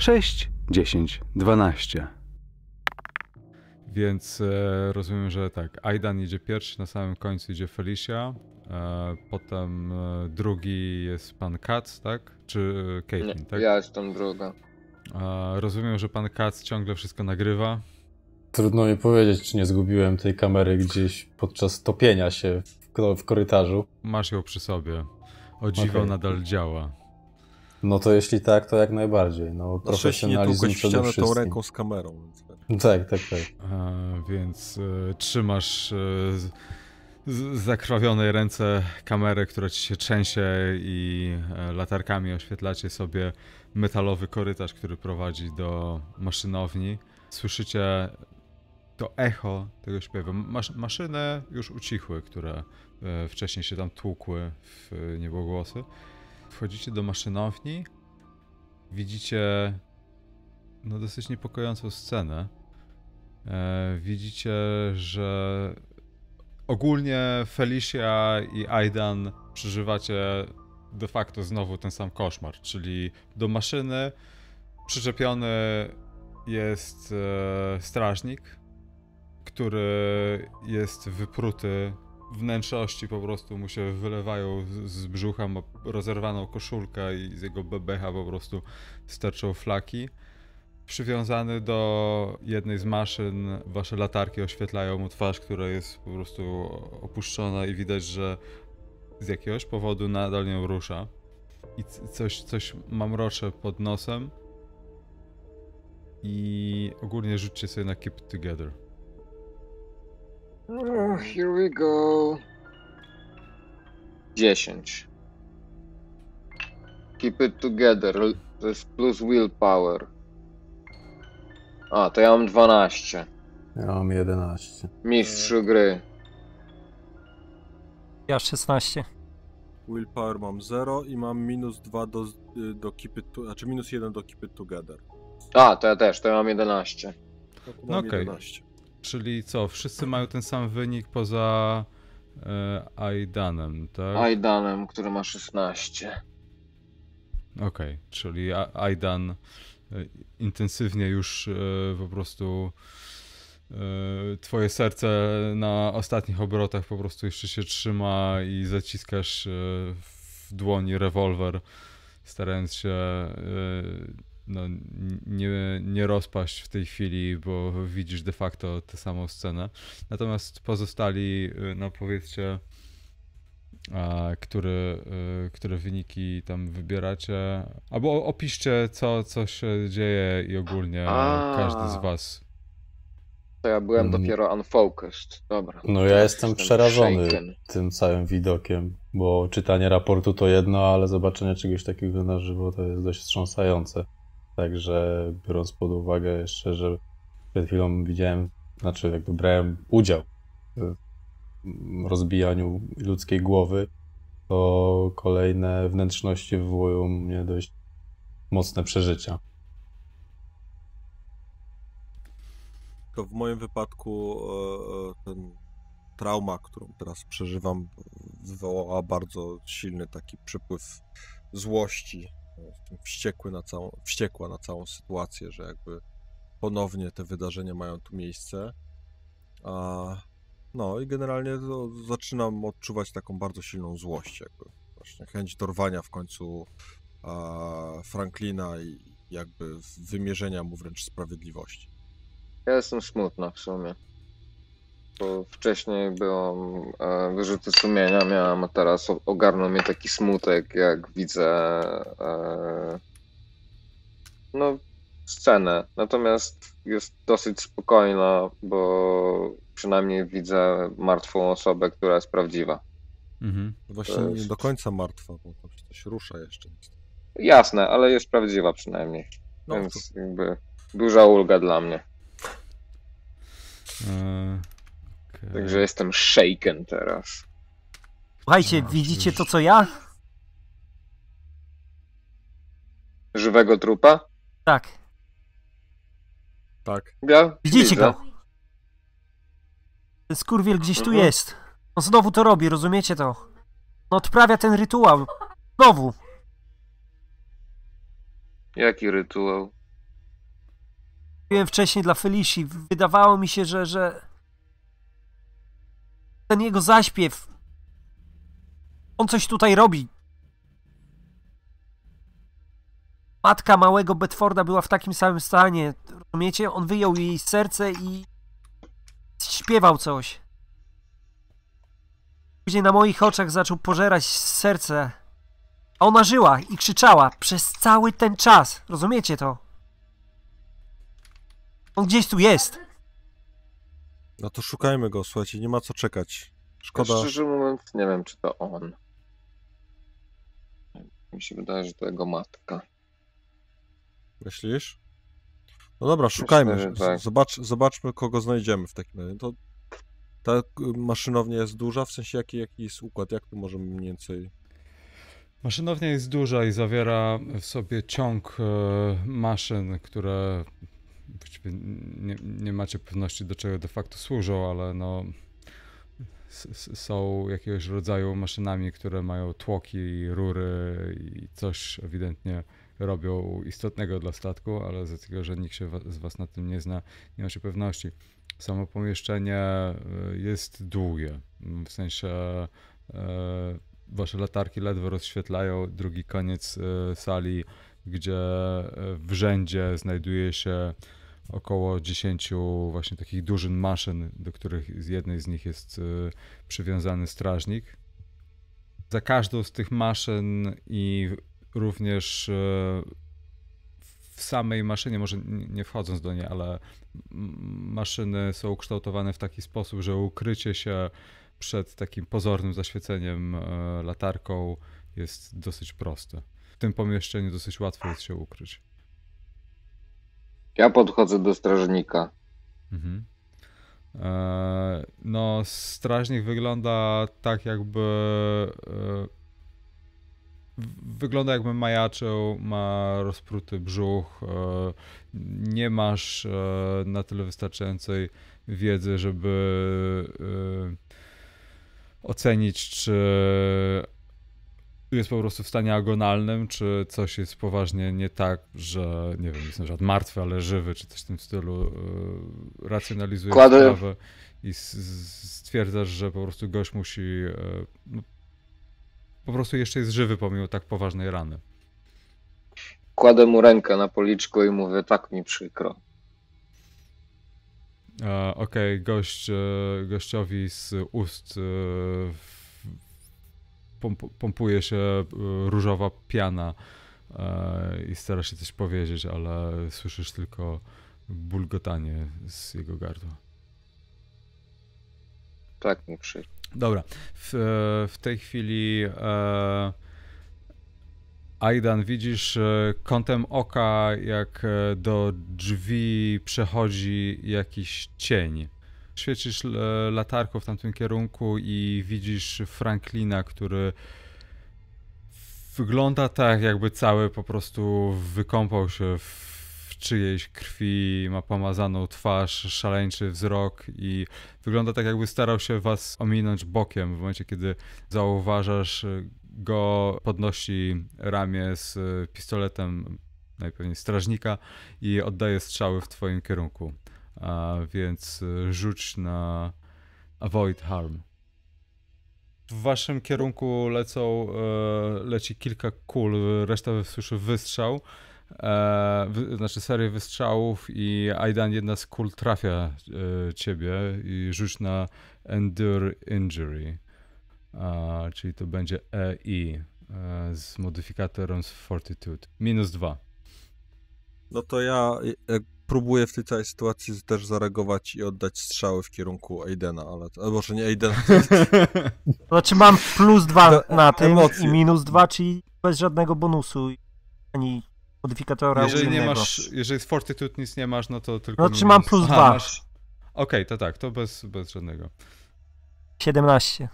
6, 10, 12. Więc e, rozumiem, że tak, Aidan idzie pierwszy, na samym końcu idzie Felicia, e, potem e, drugi jest pan Katz, tak? Czy e, Caitlin, tak? Ja jestem druga. E, rozumiem, że pan Katz ciągle wszystko nagrywa. Trudno mi powiedzieć, czy nie zgubiłem tej kamery gdzieś podczas topienia się w, w korytarzu. Masz ją przy sobie. O dziwo okay. nadal działa. No to jeśli tak, to jak najbardziej. No, Na profesjonalizm nie przede wszystkim. tą ręką z kamerą. Tak. No tak, tak, tak. A, e, więc y, trzymasz y, zakrwawionej ręce kamerę, która ci się trzęsie i y, latarkami oświetlacie sobie metalowy korytarz, który prowadzi do maszynowni. Słyszycie to echo tego śpiewu. Masz, maszyny już ucichły, które wcześniej się tam tłukły w niebogłosy. głosy Wchodzicie do maszynowni. Widzicie no dosyć niepokojącą scenę. E, widzicie, że ogólnie Felicia i Aidan przeżywacie de facto znowu ten sam koszmar, czyli do maszyny przyczepiony jest e, strażnik, który jest wypruty wnętrzności po prostu mu się wylewają z brzucha, ma rozerwaną koszulkę i z jego bebecha po prostu sterczą flaki. Przywiązany do jednej z maszyn, wasze latarki oświetlają mu twarz, która jest po prostu opuszczona i widać, że z jakiegoś powodu nadal nią rusza. I coś, coś mamrocze pod nosem. I ogólnie rzućcie sobie na Keep Together. Oh, here we go. 10. Keep it together. To jest plus willpower. A, to ja mam 12. Ja mam 11. Mistrzu gry. Ja 16. Willpower mam 0 i mam minus 2 do, y, do keep it to, znaczy minus 1 do keep it together. A, to ja też, to ja mam 11. No to okay. Czyli co, wszyscy mają ten sam wynik poza e, Aidanem, tak? Aidanem, który ma 16. Okej, okay, czyli Aidan e, intensywnie już e, po prostu twoje serce na ostatnich obrotach po prostu jeszcze się trzyma i zaciskasz w dłoni rewolwer, starając się no, nie, nie rozpaść w tej chwili, bo widzisz de facto tę samą scenę. Natomiast pozostali y, no powiedzcie, a, które, y, które wyniki tam wybieracie, albo opiszcie, co, co się dzieje i ogólnie a każdy z was. To ja byłem mm. dopiero unfocused, dobra. No ja jestem, jestem przerażony shaken. tym całym widokiem, bo czytanie raportu to jedno, ale zobaczenie czegoś takiego na żywo to jest dość wstrząsające. Także biorąc pod uwagę jeszcze, że przed chwilą widziałem, znaczy jakby brałem udział w rozbijaniu ludzkiej głowy, to kolejne wnętrzności wywołują mnie dość mocne przeżycia. To w moim wypadku e, e, ten trauma, którą teraz przeżywam, wywołała bardzo silny taki przypływ złości wściekły na całą, wściekła na całą sytuację, że jakby ponownie te wydarzenia mają tu miejsce. A, no i generalnie zaczynam odczuwać taką bardzo silną złość, jakby właśnie chęć dorwania w końcu a, Franklina i jakby wymierzenia mu wręcz sprawiedliwości. Ja jestem smutna w sumie bo wcześniej byłam e, wyrzuty sumienia miałam, a teraz ogarnął mnie taki smutek, jak widzę e, no, scenę. Natomiast jest dosyć spokojna, bo przynajmniej widzę martwą osobę, która jest prawdziwa. Mhm. Właśnie jest... nie do końca martwa, bo tam się coś rusza jeszcze. Jasne, ale jest prawdziwa przynajmniej. No, Więc to... jakby duża ulga dla mnie. E, Także jestem shaken teraz. Słuchajcie, no, widzicie już... to co ja? Żywego trupa? Tak. Tak. Ja widzicie widzę. go? Ten skurwiel gdzieś mhm. tu jest. On znowu to robi, rozumiecie to? No odprawia ten rytuał. Znowu. Jaki rytuał? Mówiłem wcześniej dla Felici. Wydawało mi się, że, że ten jego zaśpiew. On coś tutaj robi. Matka małego Bedforda była w takim samym stanie. Rozumiecie? On wyjął jej serce i śpiewał coś. Później na moich oczach zaczął pożerać serce. A ona żyła i krzyczała przez cały ten czas. Rozumiecie to? On gdzieś tu jest. No to szukajmy go, słuchajcie, nie ma co czekać. Szkoda. Ja szczerze mówiąc, nie wiem, czy to on. Mi się wydaje, że to jego matka. Myślisz? No dobra, szukajmy. Myślę, tak. Zobacz, zobaczmy, kogo znajdziemy w takim razie. To ta y, maszynownia jest duża, w sensie jaki, jaki jest układ, jak tu możemy mniej więcej... Maszynownia jest duża i zawiera w sobie ciąg e, maszyn, które nie, nie macie pewności do czego de facto służą, ale no są jakiegoś rodzaju maszynami, które mają tłoki i rury i coś ewidentnie robią istotnego dla statku, ale z tego, że nikt się wa z was na tym nie zna, nie macie pewności. Samo pomieszczenie e, jest długie, w sensie e, wasze latarki ledwo rozświetlają drugi koniec e, sali, gdzie e, w rzędzie znajduje się około 10 właśnie takich dużych maszyn, do których z jednej z nich jest y, przywiązany strażnik. Za każdą z tych maszyn i również y, w samej maszynie, może nie wchodząc do niej, ale maszyny są kształtowane w taki sposób, że ukrycie się przed takim pozornym zaświeceniem y, latarką jest dosyć proste. W tym pomieszczeniu dosyć łatwo jest się ukryć. Ja podchodzę do strażnika. Mhm. E, no, strażnik wygląda tak, jakby. E, wygląda, jakby majaczył, ma rozpruty brzuch. E, nie masz e, na tyle wystarczającej wiedzy, żeby e, ocenić, czy jest po prostu w stanie agonalnym, czy coś jest poważnie nie tak, że nie wiem, jest na przykład martwy, ale żywy, czy coś w tym stylu, yy, racjonalizuje Kładę... sprawę i stwierdzasz, że po prostu gość musi, e, no, po prostu jeszcze jest żywy pomimo tak poważnej rany. Kładę mu rękę na policzku i mówię, tak mi przykro. E, okej, okay, gość, gościowi z ust w pompuje się e, różowa piana e, i stara się coś powiedzieć, ale słyszysz tylko bulgotanie z jego gardła. Tak, nie przy. Dobra. W, e, w, tej chwili e, Aidan widzisz kątem oka, jak do drzwi przechodzi jakiś cień. Świecisz e, latarką w tamtym kierunku i widzisz Franklina, który wygląda tak, jakby cały po prostu wykąpał się w czyjejś krwi, ma pomazaną twarz, szaleńczy wzrok i wygląda tak, jakby starał się was ominąć bokiem. W momencie, kiedy zauważasz go, podnosi ramię z e, pistoletem, najpewniej no strażnika, i oddaje strzały w twoim kierunku. A więc y, rzuć na Avoid Harm. W waszym kierunku lecą, e, leci kilka kul, reszta słyszy wystrzał. E, znaczy serię wystrzałów i Aidan jedna z kul trafia e, ciebie i rzuć na Endure Injury, e, czyli to będzie EI e, z modyfikatorem z Fortitude. Minus dwa. No to ja e, próbuje w tej całej sytuacji też zareagować i oddać strzały w kierunku Aidena, ale... albo może nie Aidena. znaczy mam plus dwa na tym emocje. i minus dwa, czyli bez żadnego bonusu ani modyfikatora Jeżeli nie masz, jeżeli z Fortitude nic nie masz, no to tylko... No czy mam plus dwa. Okej, okay, to tak, to bez, bez żadnego. 17.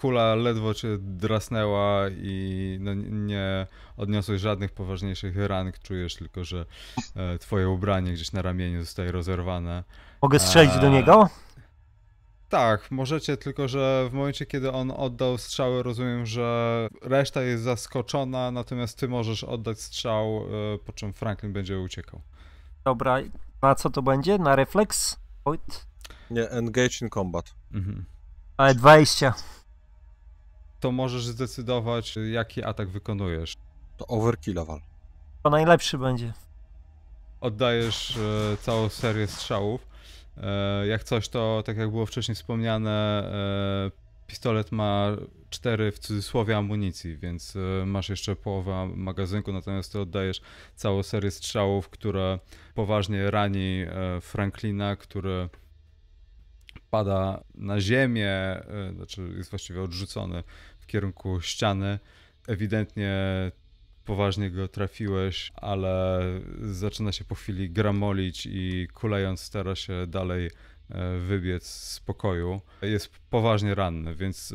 Kula ledwo cię drasnęła i no nie odniosłeś żadnych poważniejszych rank. Czujesz tylko, że e, twoje ubranie gdzieś na ramieniu zostaje rozerwane. Mogę strzelić do e, niego? Tak, możecie, tylko że w momencie, kiedy on oddał strzały, rozumiem, że reszta jest zaskoczona, natomiast ty możesz oddać strzał, e, po czym Franklin będzie uciekał. Dobra, na co to będzie? Na refleks? Oj. Nie, engage in combat. Mhm. Ale 20. To możesz zdecydować, jaki atak wykonujesz. To overkillowal. To najlepszy będzie. Oddajesz e, całą serię strzałów. E, jak coś, to tak jak było wcześniej wspomniane, e, pistolet ma 4 w cudzysłowie amunicji, więc e, masz jeszcze połowę magazynku, natomiast ty oddajesz całą serię strzałów, które poważnie rani e, Franklina, który pada na ziemię, e, znaczy jest właściwie odrzucony w kierunku ściany. Ewidentnie poważnie go trafiłeś, ale zaczyna się po chwili gramolić i kulejąc stara się dalej e, wybiec z pokoju. Jest poważnie ranny, więc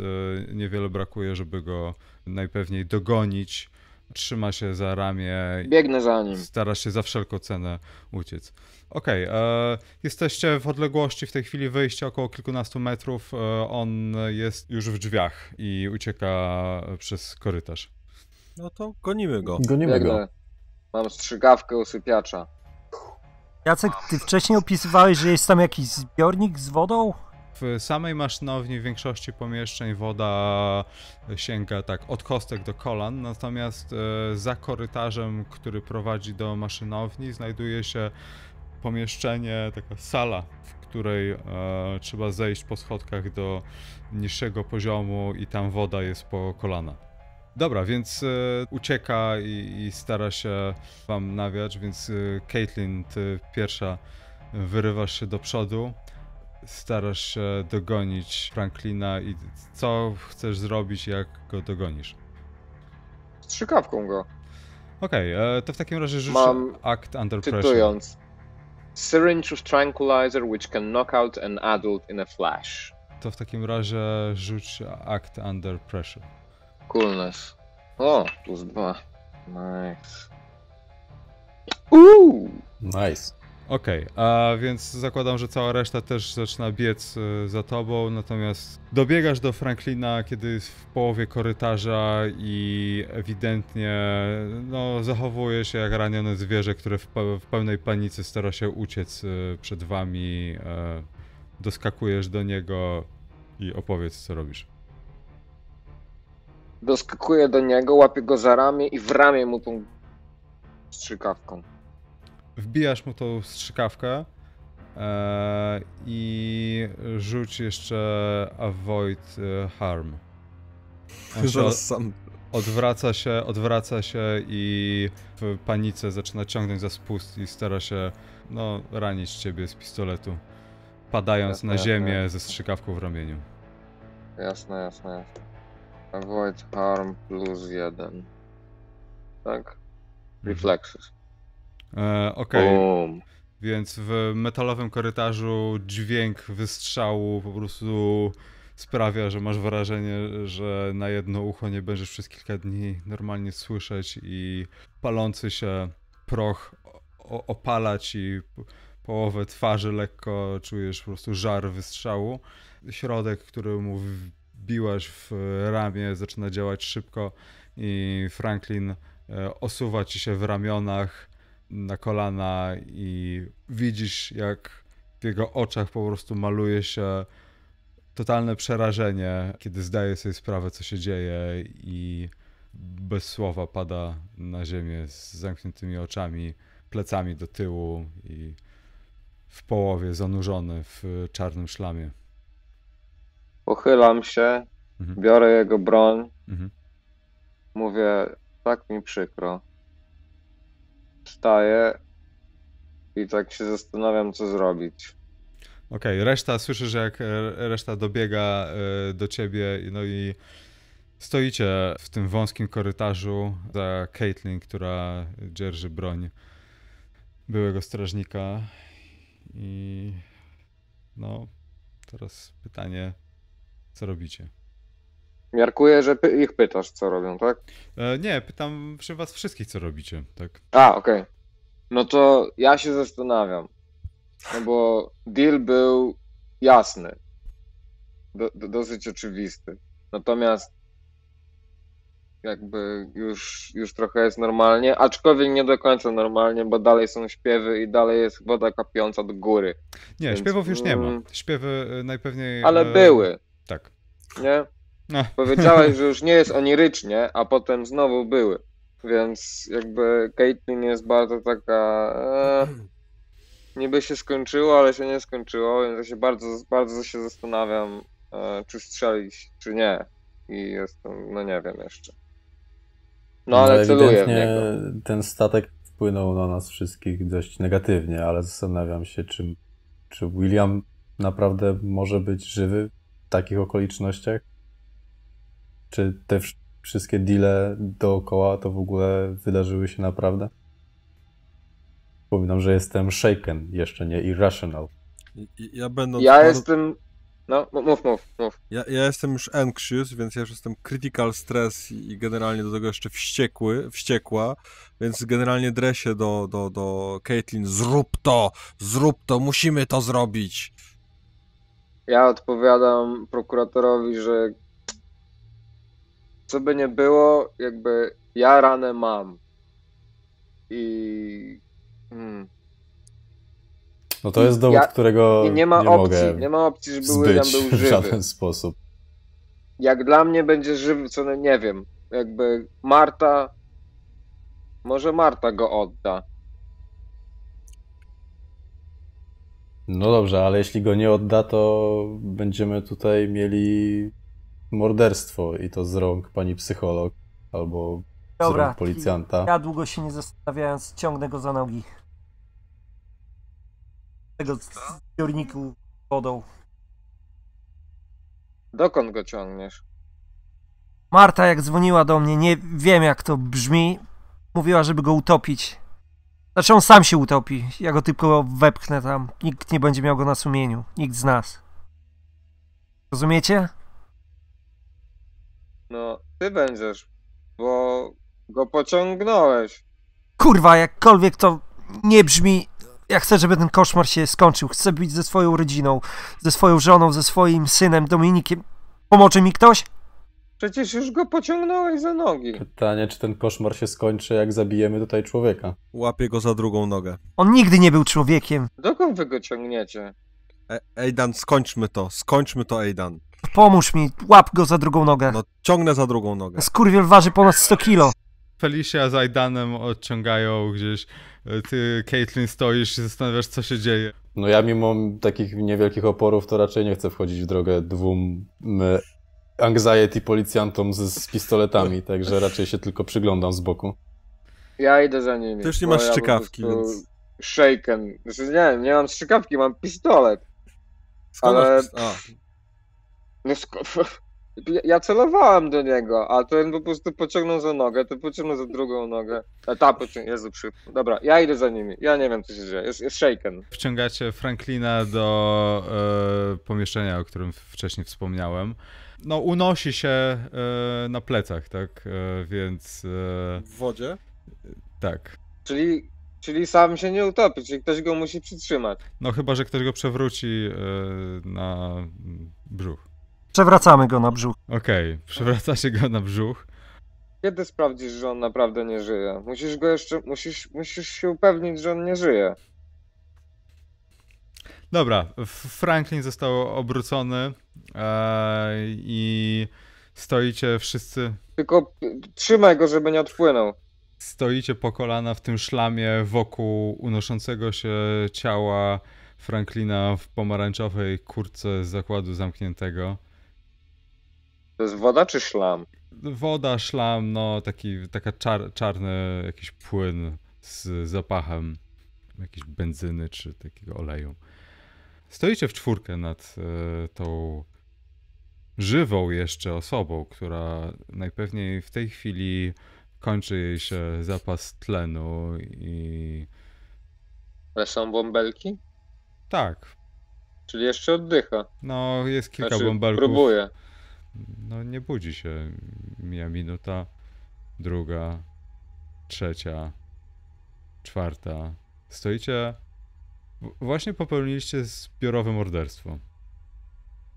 e, niewiele brakuje, żeby go najpewniej dogonić trzyma się za ramię. Biegnę za nim. Stara się za wszelką cenę uciec. Okej, okay, e, jesteście w odległości w tej chwili wyjścia około kilkunastu metrów. E, on jest już w drzwiach i ucieka przez korytarz. No to gonimy go. Gonimy Biegnę. go. Mam strzygawkę usypiacza. Jacek, ty wcześniej opisywałeś, że jest tam jakiś zbiornik z wodą? w samej maszynowni w większości pomieszczeń woda sięga tak od kostek do kolan, natomiast e, za korytarzem, który prowadzi do maszynowni, znajduje się pomieszczenie, taka sala, w której e, trzeba zejść po schodkach do niższego poziomu i tam woda jest po kolana. Dobra, więc e, ucieka i, i, stara się wam nawiać, więc e, Caitlin, ty pierwsza wyrywasz się do przodu starasz się dogonić Franklina i co chcesz zrobić, jak go dogonisz? Strzykawką go. Okej, okay, e, to w takim razie rzuć act under cytując, pressure. Syringe of tranquilizer which can knock out an adult in a flash. To w takim razie rzuć act under pressure. Coolness. O, plus dwa. Nice. Uuu! Nice. Okej, okay, a więc zakładam, że cała reszta też zaczyna biec e, za tobą, natomiast dobiegasz do Franklina, kiedy jest w połowie korytarza i ewidentnie no, zachowuje się jak ranione zwierzę, które w, pełnej panice stara się uciec e, przed wami. E, doskakujesz do niego i opowiedz, co robisz. Doskakuję do niego, łapię go za ramię i w ramię mu tą strzykawką wbijasz mu tą strzykawkę e, i rzuć jeszcze avoid e, harm. On Zaraz sam. Odwraca się, odwraca się i w panice zaczyna ciągnąć za spust i stara się no, ranić ciebie z pistoletu, padając jasne, na ziemię jasne. ze strzykawką w ramieniu. Jasne, jasne, jasne. Avoid harm plus jeden. Tak? Mhm. Reflexes. E, okej. Okay. Więc w metalowym korytarzu dźwięk wystrzału po prostu sprawia, że masz wrażenie, że na jedno ucho nie będziesz przez kilka dni normalnie słyszeć i palący się proch opala ci połowę twarzy lekko, czujesz po prostu żar wystrzału. Środek, który mu wbiłaś w ramię, zaczyna działać szybko i Franklin e, osuwa ci się w ramionach na kolana i widzisz, jak w jego oczach po prostu maluje się totalne przerażenie, kiedy zdaje sobie sprawę, co się dzieje i bez słowa pada na ziemię z zamkniętymi oczami, plecami do tyłu i w połowie zanurzony w czarnym szlamie. Pochylam się, mhm. biorę jego broń, mhm. mówię, tak mi przykro wstaję i tak się zastanawiam, co zrobić. Okej, okay, reszta, słyszysz jak e, reszta dobiega e, do ciebie, no i stoicie w tym wąskim korytarzu za Caitlin, która dzierży broń byłego strażnika i no, teraz pytanie, co robicie? Miarkuję, że py- ich pytasz, co robią, tak? E, nie, pytam przy was wszystkich, co robicie, tak? A, okej. No to ja się zastanawiam. No bo deal był jasny. Do, do, dosyć oczywisty. Natomiast jakby już, już trochę jest normalnie, aczkolwiek nie do końca normalnie, bo dalej są śpiewy i dalej jest woda kapiąca do góry. Nie, Więc, śpiewów już nie ma. Mm. Śpiewy y, najpewniej... Ale e, były, Tak. nie? No. Powiedziałeś, że już nie jest onirycznie, a potem znowu były. Więc jakby Caitlyn jest bardzo taka. E, niby się skończyło, ale się nie skończyło, więc ja się bardzo, bardzo się zastanawiam, e, czy strzelić, czy nie. I jestem, no nie wiem jeszcze. No ale, no, ale celuję. W niego. Ten statek wpłynął na nas wszystkich dość negatywnie, ale zastanawiam się, czy, czy William naprawdę może być żywy w takich okolicznościach. Czy te wszystkie deale dookoła to w ogóle wydarzyły się naprawdę? Pominam, że jestem shaken, jeszcze nie irrational. Ja, będąc ja jestem. No, mów, mów, mów. Ja, ja, jestem już anxious, więc ja już jestem critical stress i, i generalnie do tego jeszcze wściekły, wściekła, więc generalnie dresie do, do, do Caitlin, zrób to, zrób to, musimy to zrobić. Ja odpowiadam prokuratorowi, że co by nie było, jakby ja ranę mam. I. Hmm. No to jest dowód, ja, którego. I nie ma nie opcji, mogę nie ma opcji, żeby William był żywy. W żaden sposób. Jak dla mnie będzie żywy, co nie wiem. Jakby Marta. Może Marta go odda. No dobrze, ale jeśli go nie odda, to będziemy tutaj mieli morderstwo i to z rąk pani psycholog albo Dobra, z rąk policjanta. Ja długo się nie zastanawiając, ciągnę go za nogi. Tego zbiorniku wodą. Dokąd go ciągniesz? Marta, jak dzwoniła do mnie, nie wiem jak to brzmi, mówiła, żeby go utopić. Znaczy on sam się utopi. Ja go tylko wepchnę tam. Nikt nie będzie miał go na sumieniu. Nikt z nas. Rozumiecie? No, ty będziesz, bo go pociągnąłeś. Kurwa, jakkolwiek to nie brzmi. Ja chcę, żeby ten koszmar się skończył. Chcę być ze swoją rodziną, ze swoją żoną, ze swoim synem, Dominikiem. Pomoże mi ktoś? Przecież już go pociągnąłeś za nogi. Pytanie, czy ten koszmar się skończy, jak zabijemy tutaj człowieka. Łapię go za drugą nogę. On nigdy nie był człowiekiem. Dokąd wy go ciągniecie? E Ejdan, skończmy to, skończmy to, Ejdan. Pomóż mi, łap go za drugą nogę. No, ciągnę za drugą nogę. Skurwiel waży ponad 100 kilo. Felicia z Aidanem odciągają gdzieś. Ty, Caitlin, stoisz i zastanawiasz, co się dzieje. No ja mimo takich niewielkich oporów, to raczej nie chcę wchodzić w drogę dwóm anxiety policjantom z, z pistoletami, także raczej się tylko przyglądam z boku. Ja idę za nimi. Też nie masz ja szczykawki, więc... Shaken. Znaczy, nie, nie mam szczykawki, mam pistolet. Skąd ale... masz pistolet? No ja celowałem do niego, a ten po prostu pociągnął za nogę, to pociągnął za drugą nogę. A ta pociągnął, Jezu, przy... Dobra, ja idę za nimi. Ja nie wiem, co się dzieje. Jest, jest shaken. Wciągacie Franklina do e, pomieszczenia, o którym wcześniej wspomniałem. No, unosi się e, na plecach, tak? E, więc... E, w wodzie? Tak. Czyli Czyli sam się nie utopi, czyli ktoś go musi przytrzymać. No chyba, że ktoś go przewróci e, na brzuch. Przewracamy go na brzuch. Okej, okay, przewraca się go na brzuch. Kiedy sprawdzisz, że on naprawdę nie żyje? Musisz go jeszcze. Musisz, musisz się upewnić, że on nie żyje. Dobra, Franklin został obrócony e, i stoicie wszyscy. Tylko trzymaj go, żeby nie odpłynął. Stoicie po kolana w tym szlamie wokół unoszącego się ciała Franklina w pomarańczowej kurce z zakładu zamkniętego. To jest woda czy szlam? Woda, szlam, no taki taka czar, czarny jakiś płyn z zapachem jakiejś benzyny czy takiego oleju. Stoicie w czwórkę nad y, tą żywą jeszcze osobą, która najpewniej w tej chwili kończy jej się zapas tlenu i. Ale są bąbelki? Tak. Czyli jeszcze oddycha. No, jest kilka znaczy, bąbelków. Próbuje no nie budzi się. Mija minuta, druga, trzecia, czwarta. Stoicie. Właśnie popełniliście zbiorowe morderstwo.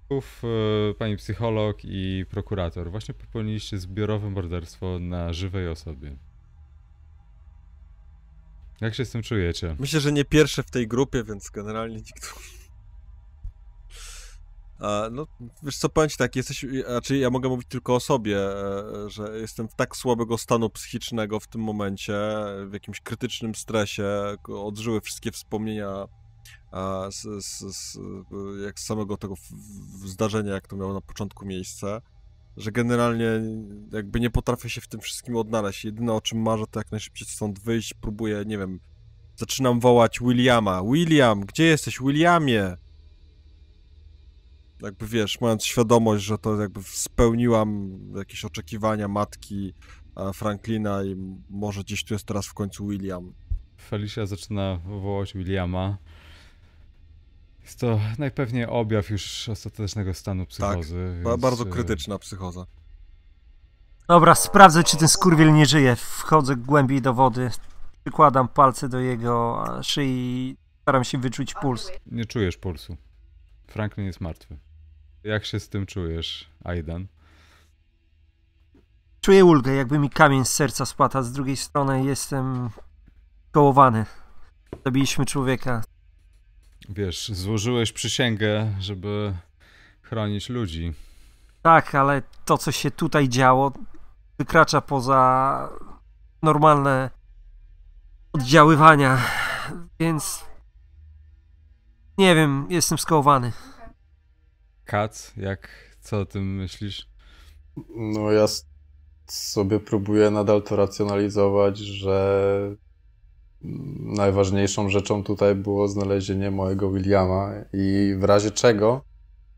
Uf, e, pani psycholog i prokurator, właśnie popełniliście zbiorowe morderstwo na żywej osobie. Jak się z tym czujecie? Myślę, że nie pierwsze w tej grupie, więc generalnie nikt no, wiesz co, powiem ci tak, jesteś, znaczy ja mogę mówić tylko o sobie, e, że jestem w tak słabego stanu psychicznego w tym momencie, w jakimś krytycznym stresie, odżyły wszystkie wspomnienia z, z, z jak z samego tego zdarzenia, jak to miało na początku miejsce, że generalnie jakby nie potrafię się w tym wszystkim odnaleźć. Jedyne o czym marzę, to jak najszybciej stąd wyjść, próbuję, nie wiem, zaczynam wołać Williama. William, gdzie jesteś, Williamie? jakby wiesz, mając świadomość, że to jakby spełniłam jakieś oczekiwania matki e, Franklina i może gdzieś tu jest teraz w końcu William. Felicia zaczyna wołać Williama. Jest to najpewniej objaw już ostatecznego stanu psychozy. Tak, więc... bardzo e, krytyczna psychoza. Dobra, sprawdzę, czy ten skurwiel nie żyje. Wchodzę głębiej do wody, przykładam palce do jego e, szyi, staram się wyczuć puls. Nie czujesz pulsu. Franklin jest martwy. Jak się z tym czujesz, Aidan? Czuję ulgę, jakby mi kamień z serca spłata. z drugiej strony jestem kołowany. Zabiliśmy człowieka. Wiesz, złożyłeś przysięgę, żeby chronić ludzi. Tak, ale to, co się tutaj działo, wykracza poza normalne oddziaływania, więc nie wiem, jestem skołowany. Kac, jak co o tym myślisz? No ja sobie próbuję nadal to racjonalizować, że najważniejszą rzeczą tutaj było znalezienie mojego Williama i w razie czego,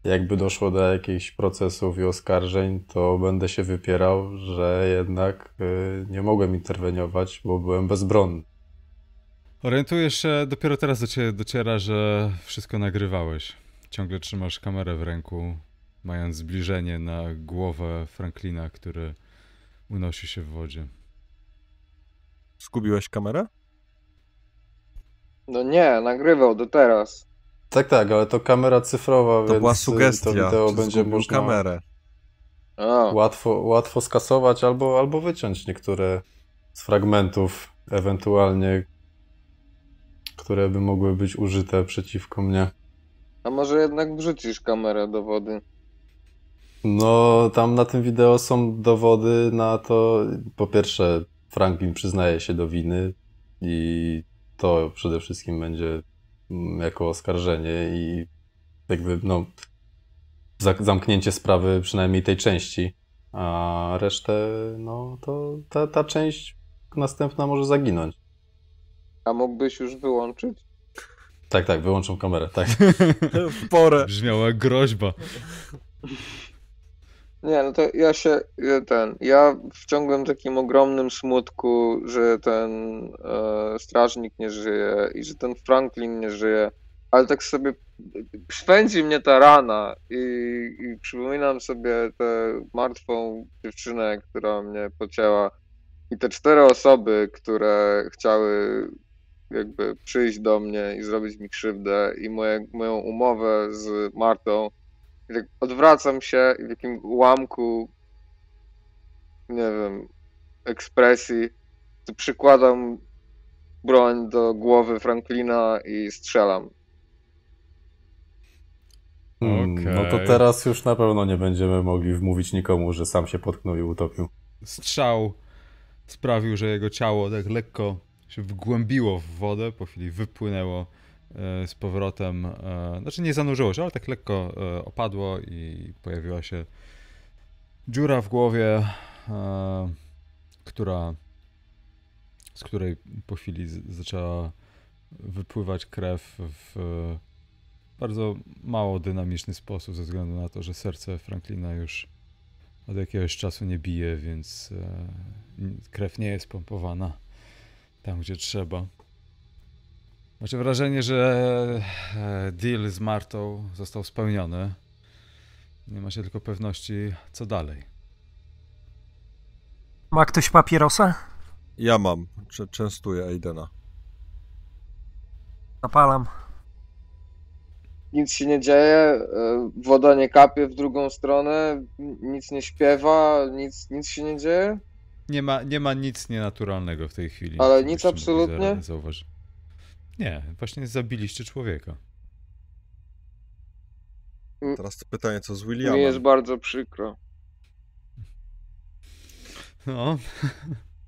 jakby doszło do jakichś procesów i oskarżeń, to będę się wypierał, że jednak y, nie mogłem interweniować, bo byłem bezbronny. Orientujesz się, dopiero teraz do ciebie dociera, że wszystko nagrywałeś. Ciągle trzymasz kamerę w ręku, mając zbliżenie na głowę Franklina, który unosi się w wodzie. Skubiłeś kamerę? No nie, nagrywał do teraz. Tak, tak, ale to kamera cyfrowa, to więc była sugestia, to wideo będzie można kamerę. Łatwo, łatwo skasować albo, albo wyciąć niektóre z fragmentów, ewentualnie, które by mogły być użyte przeciwko mnie. A może jednak wrzucisz kamerę do wody? No, tam na tym wideo są dowody na to. Po pierwsze, Franklin przyznaje się do winy i to przede wszystkim będzie mm, jako oskarżenie i jakby, no, zamknięcie sprawy przynajmniej tej części, a resztę, no, to ta, ta część następna może zaginąć. A mógłbyś już wyłączyć? Tak, tak, wyłączam kamerę, tak. w porę. Brzmiała groźba. Nie, no to ja się, ten, ja w takim ogromnym smutku, że ten e, strażnik nie żyje i że ten Franklin nie żyje, ale tak sobie spędzi mnie ta rana i, i przypominam sobie tę martwą dziewczynę, która mnie pocięła i te cztery osoby, które chciały jakby przyjść do mnie i zrobić mi krzywdę i moje, moją umowę z Martą. I tak odwracam się i w jakim ułamku, nie wiem, ekspresji, to przykładam broń do głowy Franklina i strzelam. okay. Hmm, no to teraz już na pewno nie będziemy mogli wmówić nikomu, że sam się potknął i utopił. Strzał sprawił, że jego ciało tak lekko się wgłębiło w wodę, po chwili wypłynęło e, z powrotem, e, znaczy nie zanurzyło się, ale tak lekko e, opadło i pojawiła się dziura w głowie, która, z której po chwili zaczęła wypływać krew w bardzo mało dynamiczny sposób, ze względu na to, że serce Franklina już od jakiegoś czasu nie bije, więc krew nie jest pompowana. Tam, gdzie trzeba. Macie wrażenie, że e, deal z Martą został spełniony. Nie ma się tylko pewności, co dalej. Ma ktoś papierosa? Ja mam. Cze częstuję Aidena. Zapalam. Nic się nie dzieje, e, woda nie kapie w drugą stronę, nic nie śpiewa, nic, nic się nie dzieje? nie ma, nie ma nic nienaturalnego w tej chwili. Ale nic absolutnie? Nie, właśnie zabiliście człowieka. Mm. Teraz to pytanie, co z Williamem? Mi jest bardzo przykro. No.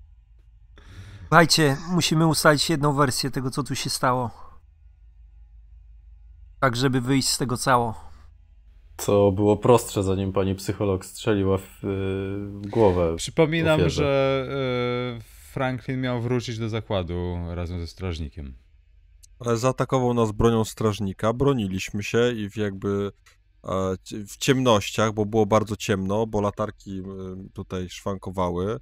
Słuchajcie, musimy ustalić jedną wersję tego, co tu się stało. Tak, żeby wyjść z tego cało co było prostsze, zanim pani psycholog strzeliła w, y, w głowę. Przypominam, ofierze. że y, Franklin miał wrócić do zakładu razem ze strażnikiem. Ale zaatakował nas bronią strażnika, broniliśmy się i w jakby e, w ciemnościach, bo było bardzo ciemno, bo latarki y, tutaj szwankowały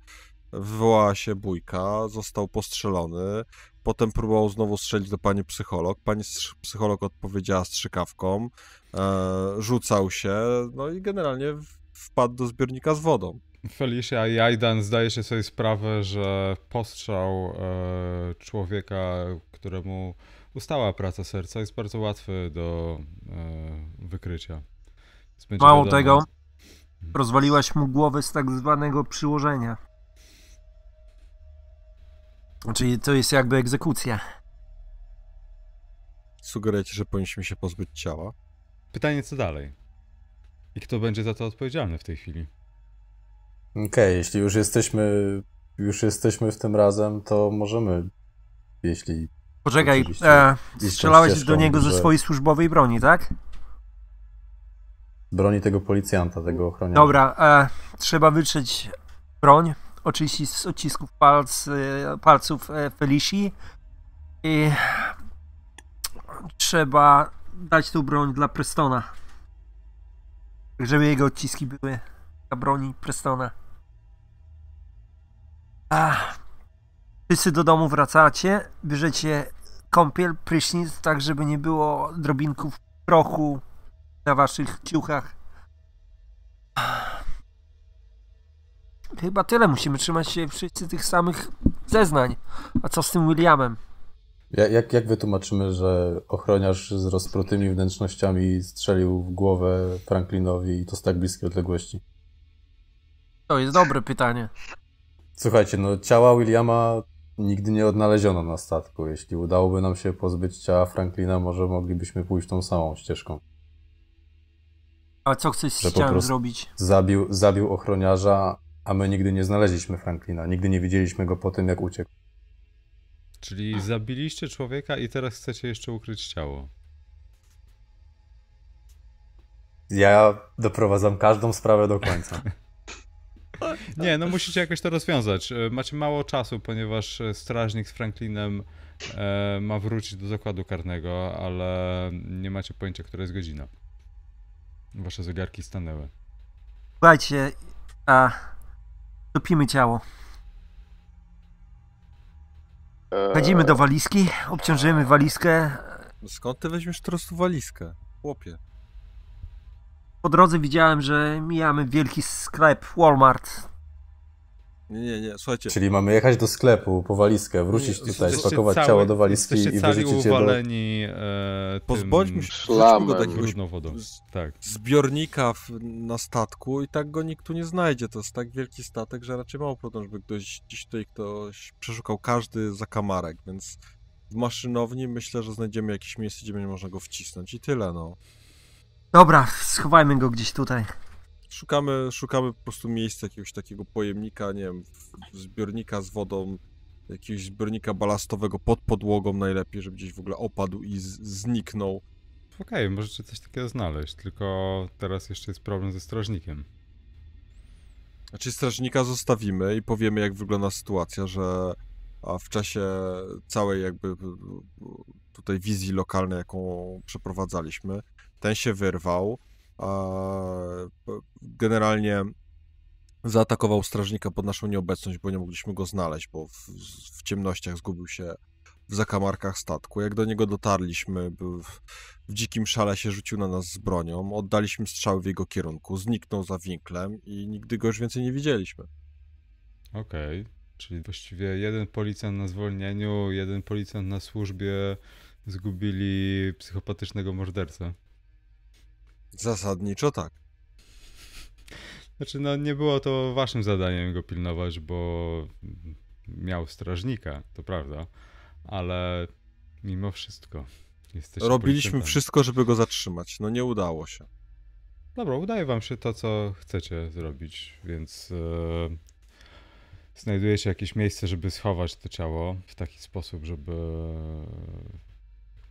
wywołała się bójka, został postrzelony, potem próbował znowu strzelić do pani psycholog, pani psycholog odpowiedziała strzykawką, e, rzucał się, no i generalnie wpadł do zbiornika z wodą. Felicia Jajdan zdaje się sobie sprawę, że postrzał e, człowieka, któremu ustała praca serca, jest bardzo łatwy do e, wykrycia. Mało tego, mhm. rozwaliłaś mu głowę z tak zwanego przyłożenia. Czyli to jest jakby egzekucja. Sugerujecie, że powinniśmy się pozbyć ciała? Pytanie, co dalej? I kto będzie za to odpowiedzialny w tej chwili? Okej, okay, jeśli już jesteśmy, już jesteśmy w tym razem, to możemy, jeśli... Poczekaj, e, strzelałeś ścieżką, do niego że... ze swojej służbowej broni, tak? Broni tego policjanta, tego ochroniarza. Dobra, e, trzeba wytrzeć broń, oczywiście z odcisków palc, e, palców e, Felici. I trzeba dać tą broń dla Prestona. Żeby jego odciski były dla broni Prestona. Ach. Wszyscy do domu wracacie, bierzecie kąpiel, prysznic, tak żeby nie było drobinków prochu na waszych ciuchach. Ach. Chyba tyle. Musimy trzymać się wszyscy tych samych zeznań. A co z tym Williamem? Jak, jak wytłumaczymy, że ochroniarz z rozprutymi wnętrznościami strzelił w głowę Franklinowi i to z tak bliskiej odległości? To jest dobre pytanie. Słuchajcie, no ciała Williama nigdy nie odnaleziono na statku. Jeśli udałoby nam się pozbyć ciała Franklina, może moglibyśmy pójść tą samą ścieżką. A co chcesz z ciałem zrobić? Zabił, zabił ochroniarza, a my nigdy nie znaleźliśmy Franklina, nigdy nie widzieliśmy go po tym, jak uciekł. Czyli zabiliście człowieka i teraz chcecie jeszcze ukryć ciało. Ja doprowadzam każdą sprawę do końca. Nie, no musicie jakoś to rozwiązać. E, macie mało czasu, ponieważ e, strażnik z Franklinem e, ma wrócić do zakładu karnego, ale nie macie pojęcia, która jest godzina. Wasze zegarki stanęły. Słuchajcie, a Topimy ciało. Eee. Wchodzimy do walizki, obciążymy walizkę. No skąd ty weźmiesz teraz tu walizkę? Chłopie. Po drodze widziałem, że mijamy wielki sklep Walmart. Nie, nie, nie, słuchajcie. Czyli mamy jechać do sklepu po walizkę, wrócić nie, tutaj, spakować ciało do walizki i wyrzucić je do... E, Pozbądźmy się do jakiegoś tak. zbiornika w, na statku i tak go nikt tu nie znajdzie. To jest tak wielki statek, że raczej mało potem, żeby ktoś, gdzieś tutaj ktoś przeszukał każdy zakamarek, więc w maszynowni myślę, że znajdziemy jakieś miejsce, gdzie będzie można go wcisnąć i tyle, no. Dobra, schowajmy go gdzieś tutaj szukamy, szukamy po prostu miejsca jakiegoś takiego pojemnika, nie wiem, zbiornika z wodą, jakiegoś zbiornika balastowego pod podłogą najlepiej, żeby gdzieś w ogóle opadł i zniknął. Okej, okay, możecie coś takiego znaleźć, tylko teraz jeszcze jest problem ze strażnikiem. Znaczy strażnika zostawimy i powiemy jak wygląda sytuacja, że a w czasie całej jakby tutaj wizji lokalnej, jaką przeprowadzaliśmy, ten się wyrwał, generalnie zaatakował strażnika pod naszą nieobecność, bo nie mogliśmy go znaleźć, bo w, w ciemnościach zgubił się w zakamarkach statku. Jak do niego dotarliśmy, w, w, dzikim szale się rzucił na nas z bronią, oddaliśmy strzały w jego kierunku, zniknął za winklem i nigdy go już więcej nie widzieliśmy. Okej, okay. czyli właściwie jeden policjant na zwolnieniu, jeden policjant na służbie zgubili psychopatycznego mordercę. Zasadniczo tak. Znaczy, no nie było to waszym zadaniem go pilnować, bo miał strażnika, to prawda, ale mimo wszystko. Jesteś Robiliśmy policjantem. wszystko, żeby go zatrzymać. No nie udało się. Dobra, udaje wam się to, co chcecie zrobić, więc e, znajdujecie jakieś miejsce, żeby schować to ciało w taki sposób, żeby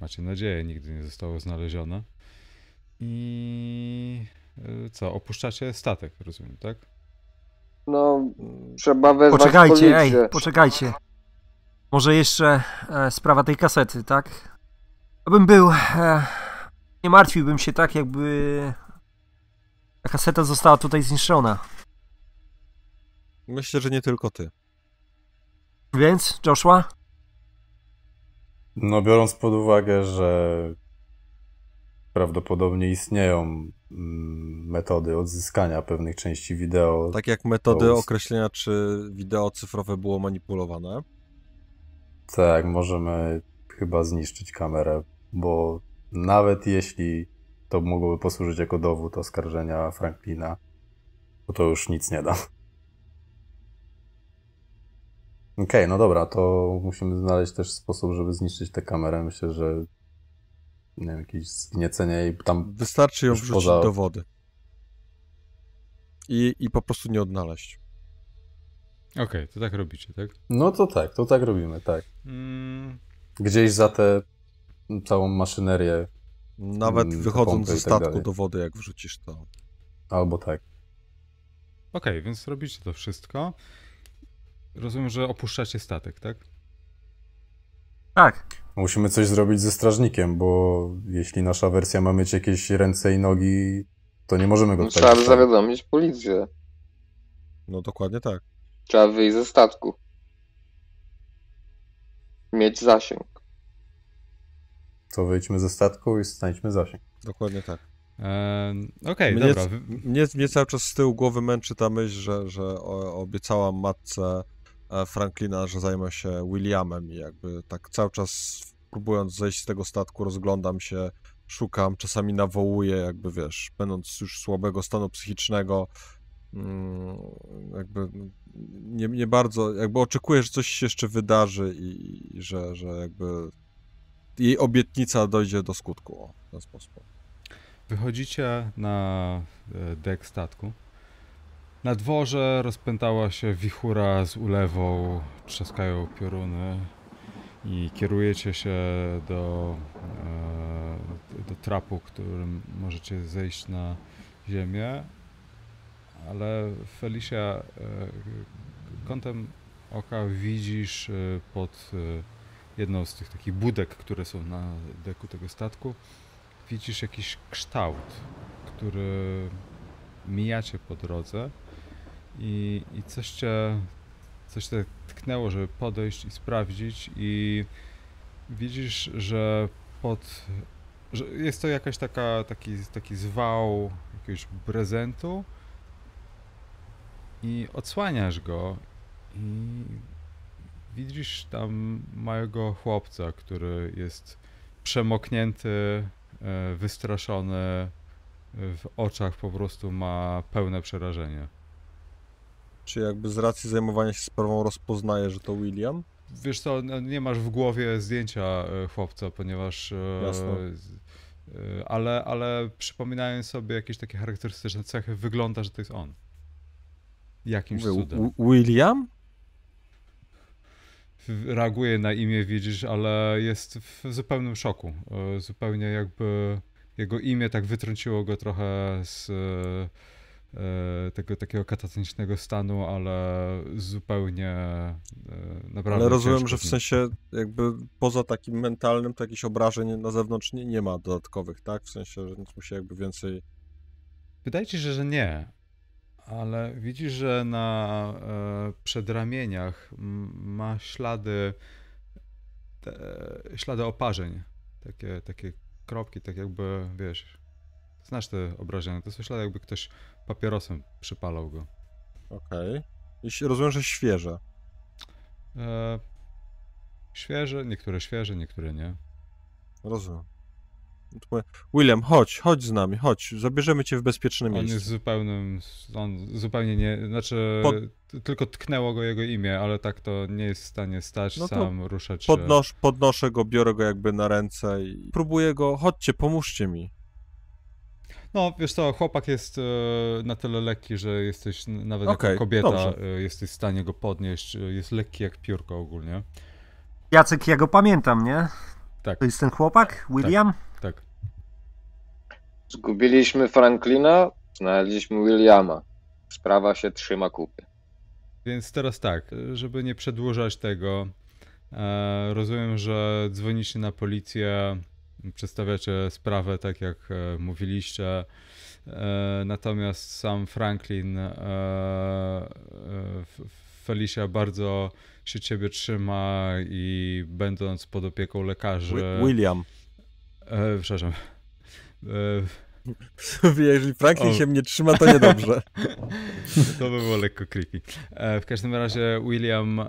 macie nadzieję, nigdy nie zostało znalezione. I y, co, opuszczacie statek, rozumiem, tak? No, trzeba wezwać Poczekajcie, policję. ej, poczekajcie. Może jeszcze e, sprawa tej kasety, tak? Abym był... E, nie martwiłbym się tak, jakby... Ta kaseta została tutaj zniszczona. Myślę, że nie tylko ty. Więc, Joshua? No, biorąc pod uwagę, że prawdopodobnie istnieją mm, metody odzyskania pewnych części wideo. Tak jak metody określenia, czy wideo cyfrowe było manipulowane? Tak, możemy chyba zniszczyć kamerę, bo nawet jeśli to mogłoby posłużyć jako dowód oskarżenia Franklina, to to już nic nie da. Okej, okay, no dobra, to musimy znaleźć też sposób, żeby zniszczyć tę kamerę. Myślę, że nie wiem, jakieś zgniecenie i tam... Wystarczy ją wrzucić poza... do wody. I, I po prostu nie odnaleźć. Okej, okay, to tak robicie, tak? No to tak, to tak robimy, tak. Mm. Gdzieś za tę całą maszynerię. Nawet mm, wychodząc ze tak statku do wody, jak wrzucisz to. Albo tak. Okej, okay, więc robicie to wszystko. Rozumiem, że opuszczacie statek, tak? Tak. Musimy coś zrobić ze strażnikiem, bo jeśli nasza wersja ma mieć jakieś ręce i nogi, to nie możemy go no, Trzeba by zawiadomić policję. No dokładnie tak. Trzeba wyjść ze statku. Mieć zasięg. To wyjdźmy ze statku i znajdźmy zasięg. Dokładnie tak. Eee, Okej, okay, dobra. Mnie, mnie cały czas z tyłu głowy męczy ta myśl, że, że obiecałam matce E, Franklina, że zajmę się Williamem i jakby tak cały czas próbując zejść z tego statku, rozglądam się, szukam, czasami nawołuję, jakby wiesz, będąc już słabego stanu psychicznego, mm, jakby nie, nie bardzo, jakby oczekuję, że coś się jeszcze wydarzy i, i że, że jakby jej obietnica dojdzie do skutku o, w ten sposób. Wychodzicie na e, dek statku. Na dworze rozpętała się wichura z ulewą, trzaskają pioruny i kierujecie się do, e, do trapu, którym możecie zejść na ziemię, ale Felicia e, kątem oka widzisz e, pod jedną z tych takich budek, które są na deku tego statku, widzisz jakiś kształt, który mijacie po drodze i, i coś cię coś cię tknęło, żeby podejść i sprawdzić i widzisz, że pod że jest to jakaś taka, taki, taki zwał jakiegoś prezentu i odsłaniasz go i widzisz tam małego chłopca, który jest przemoknięty, e, wystraszony, e, w oczach po prostu ma pełne przerażenie. Czy jakby z racji zajmowania się sprawą rozpoznaje, że to William? Wiesz co, no, nie masz w głowie zdjęcia e, chłopca, ponieważ... E, Jasne. E, ale, ale przypominając sobie jakieś takie charakterystyczne cechy, wygląda, że to jest on. Jakimś Mówię, cudem. William? Reaguje na imię, widzisz, ale jest w zupełnym szoku. Zupełnie jakby jego imię tak wytrąciło go trochę z E, tego takiego katatonicznego stanu, ale zupełnie e, naprawdę. Ale rozumiem, że w sensie jakby poza takim mentalnym, to jakichś obrażeń na zewnątrz nie, nie ma dodatkowych, tak? W sensie, że nic mu się jakby więcej. Wydaje ci się, że nie. Ale widzisz, że na e, przedramieniach ma ślady ślady oparzeń. Takie, takie kropki, tak jakby, wiesz, znasz te obrażenia. To są ślady, jakby ktoś papierosem przypalał go. Okej. Okay. Rozumiem, że świeże. E, świeże, niektóre świeże, niektóre nie. Rozumiem. No William, chodź, chodź z nami, chodź, zabierzemy cię w bezpieczne miejsce. On jest zupełnym, on zupełnie nie, znaczy Pod... tylko tknęło go jego imię, ale tak to nie jest w stanie stać, no sam ruszać się. Podnoszę go, biorę go jakby na ręce i próbuję go, chodźcie, pomóżcie mi. No, wiesz co, chłopak jest e, na tyle lekki, że jesteś nawet okay, jako kobieta, dobrze. E, jesteś w stanie go podnieść. E, jest lekki jak piórko ogólnie. Jacek, ja go pamiętam, nie? Tak. To jest ten chłopak? Tak. William? Tak. tak. Zgubiliśmy Franklina, znaleźliśmy Williama. Sprawa się trzyma kupy. Więc teraz tak, żeby nie przedłużać tego, rozumiem, że dzwonisz na policję przedstawiacie sprawę tak jak e, mówiliście. E, natomiast sam Franklin, e, Felicia bardzo się ciebie trzyma i będąc pod opieką lekarzy. William. E, przepraszam. Jeżeli Franklin o. się mnie trzyma, to niedobrze. to by było lekko creepy. w każdym razie William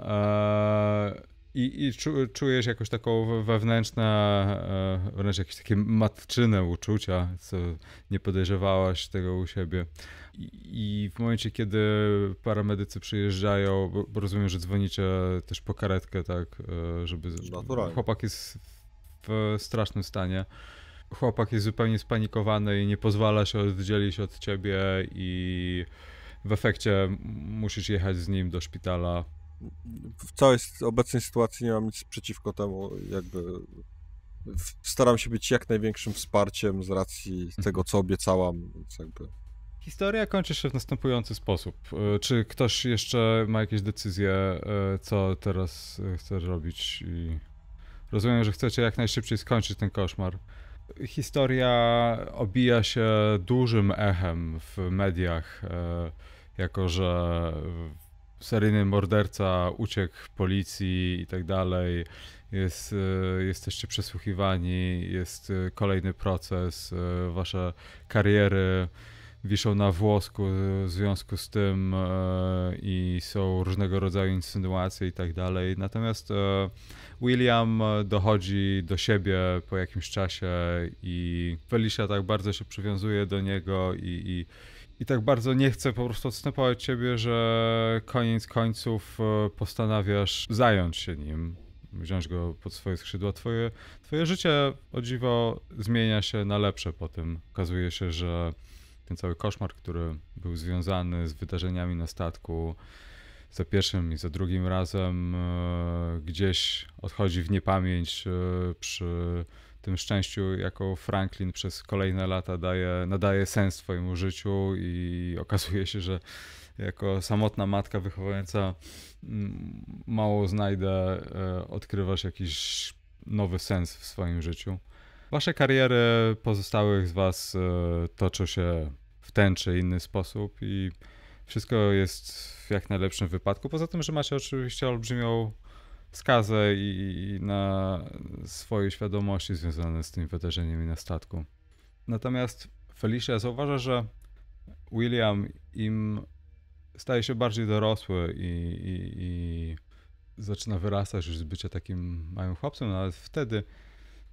i, i czu, czujesz jakąś taką wewnętrzną, e, wręcz jakieś takie matczyne uczucia, co nie podejrzewałaś tego u siebie. I, I, w momencie, kiedy paramedycy przyjeżdżają, bo rozumiem, że dzwonicie też po karetkę, tak, e, żeby... Naturalnie. Chłopak jest w strasznym stanie. Chłopak jest zupełnie spanikowany i nie pozwala się oddzielić od ciebie i w efekcie musisz jechać z nim do szpitala w całej obecnej sytuacji nie mam nic przeciwko temu, jakby staram się być jak największym wsparciem z racji mhm. tego, co obiecałam, więc jakby... Historia kończy się w następujący sposób. E, czy ktoś jeszcze ma jakieś decyzje, e, co teraz e, chce robić? I rozumiem, że chcecie jak najszybciej skończyć ten koszmar. Historia obija się dużym echem w mediach, jako że seryjny morderca uciekł policji i tak dalej. Jest, e, jesteście przesłuchiwani, jest e, kolejny proces, e, wasze kariery wiszą na włosku w związku z tym i są różnego rodzaju insynuacje i tak dalej. Natomiast William dochodzi do siebie po jakimś czasie i Felicia tak bardzo się przywiązuje do niego i, i i tak bardzo nie chcę po prostu odstępować ciebie, że koniec końców e, postanawiasz zająć się nim. Wziąć go pod swoje skrzydła. Twoje, twoje życie, o dziwo, zmienia się na lepsze po tym. Okazuje się, że ten cały koszmar, który był związany z wydarzeniami na statku, za pierwszym i za drugim razem e, gdzieś odchodzi w niepamięć e, przy tym szczęściu, jaką Franklin przez kolejne lata daje, nadaje sens swojemu życiu i okazuje się, że jako samotna matka wychowująca mm, mało znajdę, e, odkrywasz jakiś nowy sens w swoim życiu. Wasze kariery pozostałych z was e, toczą się w ten czy inny sposób i wszystko jest w jak najlepszym wypadku. Poza tym, że macie oczywiście olbrzymią wskazę i, na swoje świadomości związane z tymi wydarzeniami na statku. Natomiast Felicia zauważa, że William im staje się bardziej dorosły i, i, i zaczyna wyrastać już z bycia takim małym chłopcem, no ale wtedy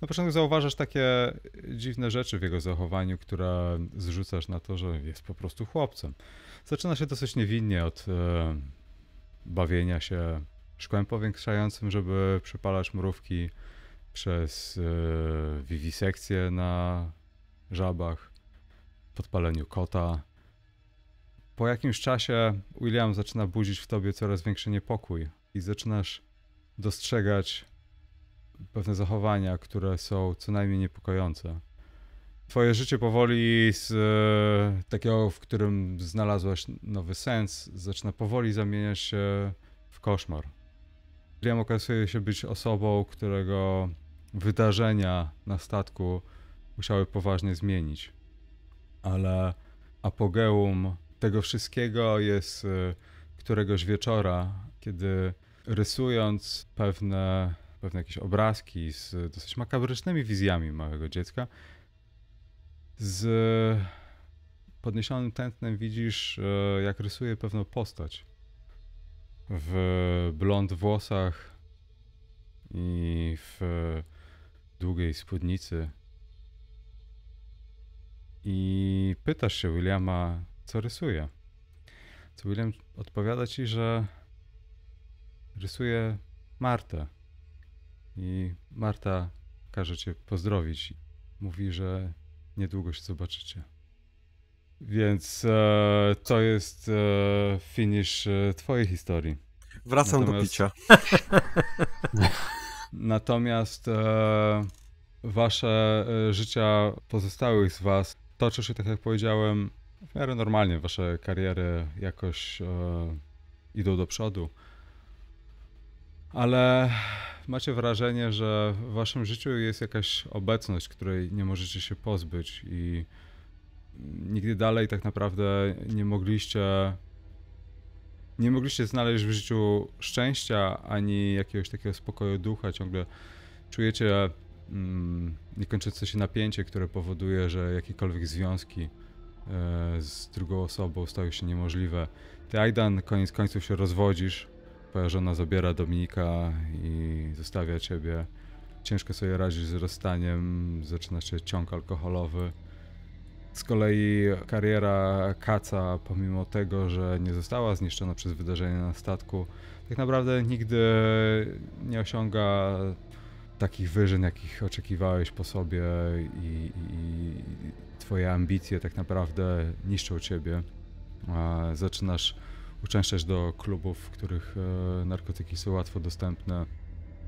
na początku zauważasz takie dziwne rzeczy w jego zachowaniu, które zrzucasz na to, że jest po prostu chłopcem. Zaczyna się dosyć niewinnie od e, bawienia się szkłem powiększającym, żeby przypalać mrówki przez yy, e, wiwisekcję na żabach, podpaleniu kota. Po jakimś czasie William zaczyna budzić w tobie coraz większy niepokój i zaczynasz dostrzegać pewne zachowania, które są co najmniej niepokojące. Twoje życie powoli z e, takiego, w którym znalazłaś nowy sens, zaczyna powoli zamieniać się w koszmar. Graham okazuje się być osobą, którego wydarzenia na statku musiały poważnie zmienić. Ale apogeum tego wszystkiego jest y, któregoś wieczora, kiedy rysując pewne, pewne jakieś obrazki z dosyć makabrycznymi wizjami małego dziecka, z podniesionym tętnem widzisz, y, jak rysuje pewną postać w blond włosach i w długiej spódnicy. I pytasz się Williama, co rysuje. Co William odpowiada ci, że rysuje Martę. I Marta każe cię pozdrowić. Mówi, że niedługo się zobaczycie. Więc e, to jest e, finish e, twojej historii. Wracam natomiast, do picia. natomiast e, wasze e, życia pozostałych z was toczy się, tak jak powiedziałem, w miarę normalnie. Wasze kariery jakoś e, idą do przodu. Ale macie wrażenie, że w waszym życiu jest jakaś obecność, której nie możecie się pozbyć i nigdy dalej tak naprawdę nie mogliście nie mogliście znaleźć w życiu szczęścia ani jakiegoś takiego spokoju ducha. Ciągle czujecie mm, niekończące się napięcie, które powoduje, że jakiekolwiek związki e, z drugą osobą stają się niemożliwe. Ty, Aidan, koniec końców się rozwodzisz. Twoja żona zabiera Dominika i zostawia ciebie. Ciężko sobie radzisz z rozstaniem, zaczyna się ciąg alkoholowy. Z kolei kariera Kaca, pomimo tego, że nie została zniszczona przez wydarzenie na statku, tak naprawdę nigdy nie osiąga takich wyżyn, jakich oczekiwałeś po sobie i, i, twoje ambicje tak naprawdę niszczą ciebie. Zaczynasz uczęszczać do klubów, w których e, narkotyki są łatwo dostępne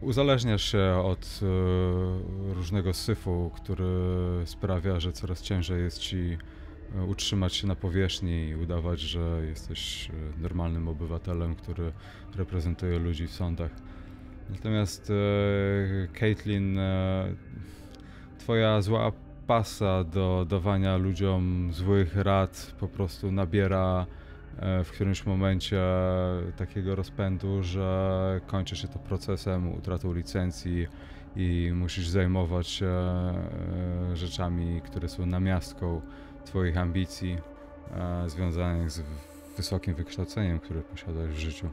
uzależniasz się od e, różnego syfu, który sprawia, że coraz ciężej jest ci e, utrzymać się na powierzchni i udawać, że jesteś e, normalnym obywatelem, który reprezentuje ludzi w sądach. Natomiast Caitlin, twoja zła pasa do dawania ludziom złych rad po prostu nabiera E, w którymś momencie takiego rozpędu, że kończy się to procesem utratą licencji i musisz zajmować się e, rzeczami, które są namiastką Twoich ambicji e, związanych z wysokim wykształceniem, które posiadasz w życiu.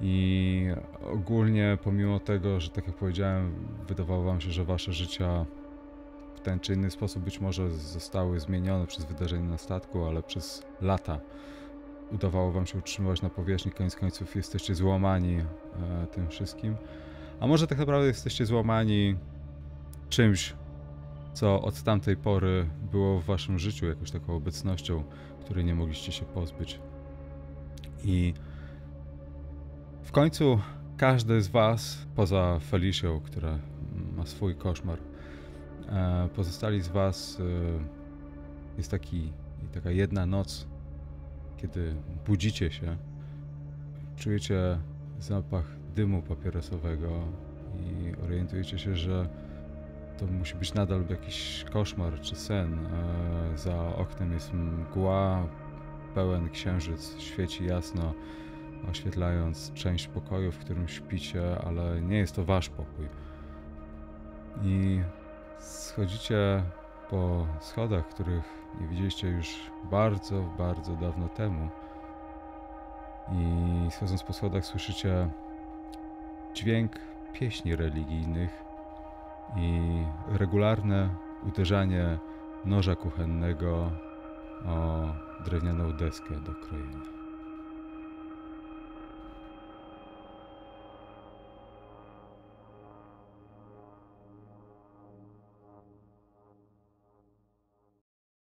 I ogólnie, pomimo tego, że tak jak powiedziałem, wydawało Wam się, że Wasze życia w ten czy inny sposób być może zostały zmienione przez wydarzenia na statku, ale przez lata udawało wam się utrzymywać na powierzchni, koniec końców jesteście złamani e, tym wszystkim. A może tak naprawdę jesteście złamani czymś, co od tamtej pory było w waszym życiu, jakąś taką obecnością, której nie mogliście się pozbyć. I w końcu każdy z was, poza Felicją, która ma swój koszmar, e, pozostali z was e, jest taki, taka jedna noc, kiedy budzicie się, czujecie zapach dymu papierosowego i orientujecie się, że to musi być nadal jakiś koszmar czy sen. Za oknem jest mgła, pełen księżyc świeci jasno, oświetlając część pokoju, w którym śpicie, ale nie jest to wasz pokój. I schodzicie po schodach, których nie widzieliście już bardzo, bardzo dawno temu. I schodząc po schodach słyszycie dźwięk pieśni religijnych i regularne uderzanie noża kuchennego o drewnianą deskę do krojenia.